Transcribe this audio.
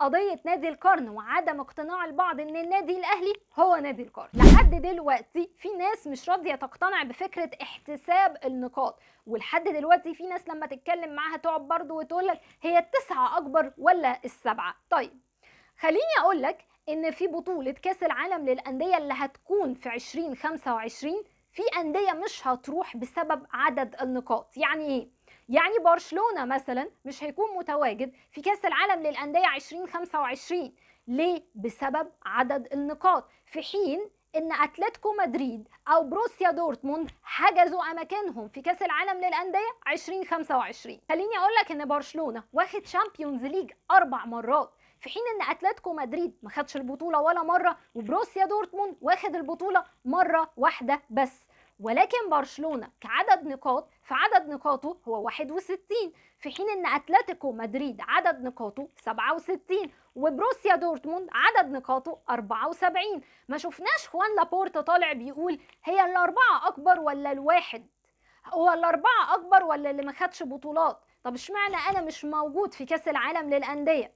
قضية نادي القرن وعدم اقتناع البعض ان النادي الاهلي هو نادي القرن لحد دلوقتي في ناس مش راضية تقتنع بفكرة احتساب النقاط ولحد دلوقتي في ناس لما تتكلم معاها تقعد برضه وتقولك هي التسعة اكبر ولا السبعة طيب خليني اقولك ان في بطولة كاس العالم للاندية اللي هتكون في 2025 في اندية مش هتروح بسبب عدد النقاط يعني ايه يعني برشلونه مثلا مش هيكون متواجد في كاس العالم للانديه 2025 ليه بسبب عدد النقاط في حين ان اتلتيكو مدريد او بروسيا دورتموند حجزوا اماكنهم في كاس العالم للانديه 2025 خليني اقول لك ان برشلونه واخد شامبيونز ليج اربع مرات في حين ان اتلتيكو مدريد ما خدش البطوله ولا مره وبروسيا دورتموند واخد البطوله مره واحده بس ولكن برشلونه كعدد نقاط فعدد نقاطه هو 61 في حين ان اتلتيكو مدريد عدد نقاطه 67 وبروسيا دورتموند عدد نقاطه 74 ما شفناش خوان لابورتا طالع بيقول هي الاربعه اكبر ولا الواحد هو الاربعه اكبر ولا اللي ما خدش بطولات طب اشمعنى انا مش موجود في كاس العالم للانديه